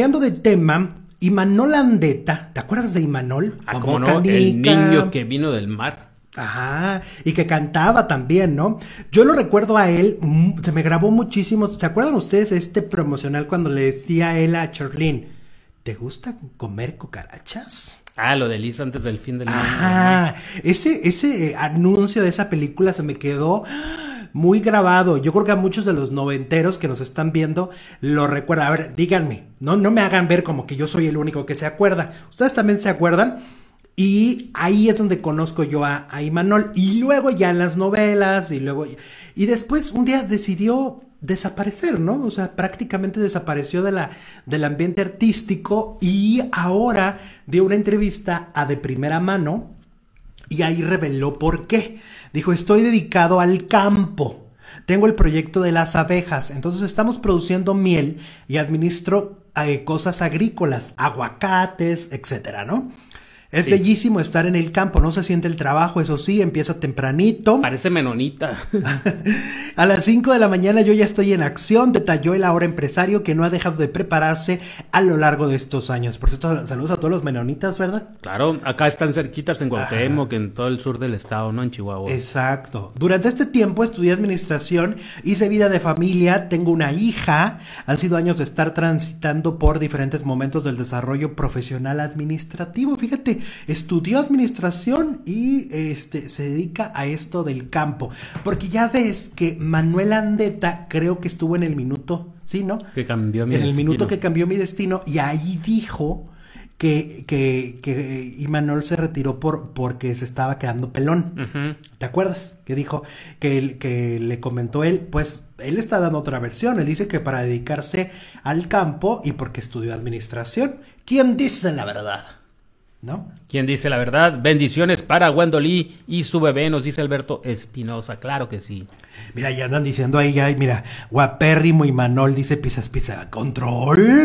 Cambiando de tema, Imanol Andeta, ¿te acuerdas de Imanol? Ah, el niño que vino del mar. Ajá, y que cantaba también, ¿no? Yo lo recuerdo a él, mm, se me grabó muchísimo. ¿Se acuerdan ustedes este promocional cuando le decía él a Charlene, ¿te gusta comer cucarachas? Ah, lo de Liz antes del fin del mundo. ese, ese eh, anuncio de esa película se me quedó muy grabado. Yo creo que a muchos de los noventeros que nos están viendo lo recuerdan. A ver, díganme, no, no me hagan ver como que yo soy el único que se acuerda. Ustedes también se acuerdan. Y ahí es donde conozco yo a, Imanol. Y luego ya en las novelas. Y luego. Y después un día decidió desaparecer, ¿no? O sea, prácticamente desapareció de la, del ambiente artístico. Y ahora dio una entrevista a de primera mano. Y ahí reveló por qué. Dijo: Estoy dedicado al campo. Tengo el proyecto de las abejas, entonces estamos produciendo miel y administro eh, cosas agrícolas, aguacates, etcétera, ¿no? Es bellísimo estar en el campo, no se siente el trabajo, eso sí, empieza tempranito. Parece menonita. a las 5 de la mañana yo ya estoy en acción, detalló el ahora empresario que no ha dejado de prepararse a lo largo de estos años. Por cierto, saludos a todos los menonitas, ¿verdad? Claro, acá están cerquitas en que en todo el sur del estado, ¿no? En Chihuahua. Exacto. Durante este tiempo estudié administración, hice vida de familia, tengo una hija, han sido años de estar transitando por diferentes momentos del desarrollo profesional administrativo. Fíjate, estudió administración y este, se dedica a esto del campo. Porque ya ves que Manuel Andeta creo que estuvo en el minuto, ¿sí, no? Que cambió mi En el minuto que cambió mi destino y ahí dijo que, que, que se retiró por, porque se estaba quedando pelón. ¿Te acuerdas? Que dijo que, que le comentó él, pues él está dando otra versión, él dice que para dedicarse al campo y porque estudió administración. ¿Quién dice la verdad? ¿no? ¿Quién dice la verdad, bendiciones para Wendolí y su bebé, nos dice Alberto Espinosa, claro que sí. Mira, ya andan diciendo ahí, ya, mira, guapérrimo y Manol dice pisas, pizza. control.